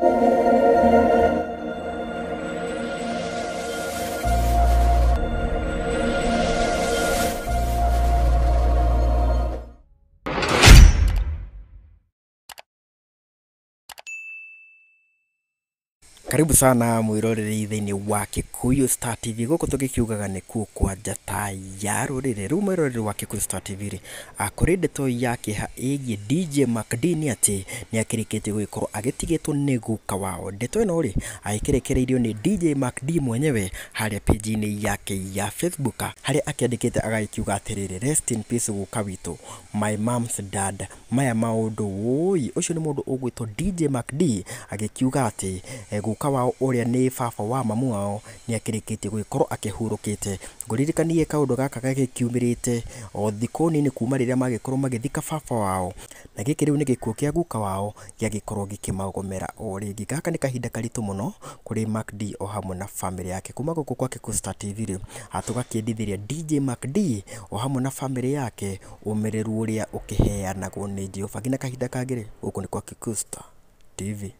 Thank you. karibu sana mwiroreri thiini wa Kikuyu Star TV guku tugikiugaga nikuo kwa njata ya ruriri riu mwiroreri wa Kikuyu Star TV ri akuri ndeto ya kiha igie DJ macdini ati ni akirikitie gwikorwo agitigitwo ni guka wao ndeto ino ri aikirekereirio ni DJ Makd mwenyewe haria page-ini yake ya Facebook haria akiandikite agaikiuga atiriri rest in peace guka witu my mom's dad maya maundu woi ucio ni mundu ugwitwo DJ Makd agikiuga ati e, eh, guka wao uria ni baba wa mamu wao ni akirikitie gwikorwo akihurukite nguririkanie kaundu gaka gagikiumirite o thiku ni kuma riria magikorwo magithika baba wao na giki riu ni gikuo kia guka wao giagikorwo gikimagomera o ringi gaka ni kahinda karitu muno kuri MacD D o hamwe na family yake kuma guku kwa Kiku Star TV ri atugakiendithiria DJ MacD D o hamwe na family yake umiriru uria ukiheanagwo ni Jehova nginya kahinda kangire guku ni kwa Kiku Star TV